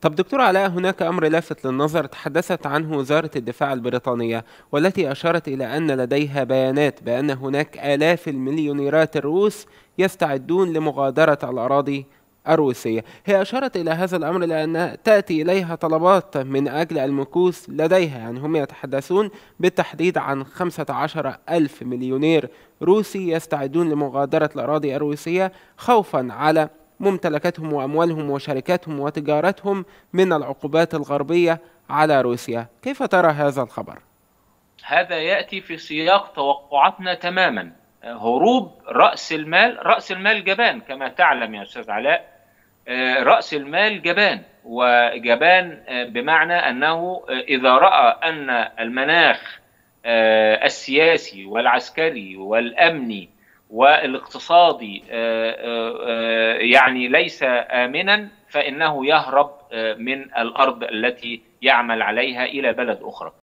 طب دكتور علاء هناك أمر لافت للنظر تحدثت عنه وزارة الدفاع البريطانية والتي أشارت إلى أن لديها بيانات بأن هناك آلاف المليونيرات الروس يستعدون لمغادرة الأراضي الروسية هي أشارت إلى هذا الأمر لأن تأتي إليها طلبات من أجل المكوث لديها يعني هم يتحدثون بالتحديد عن 15 ألف مليونير روسي يستعدون لمغادرة الأراضي الروسية خوفا على ممتلكاتهم وأموالهم وشركاتهم وتجارتهم من العقوبات الغربية على روسيا كيف ترى هذا الخبر؟ هذا يأتي في سياق توقعاتنا تماما هروب رأس المال رأس المال جبان كما تعلم يا أستاذ علاء آه، رأس المال جبان وجبان آه، بمعنى أنه آه، إذا رأى أن المناخ السياسي والعسكري والأمني والاقتصادي آه، آه، آه، يعني ليس امنا فانه يهرب من الارض التي يعمل عليها الى بلد اخرى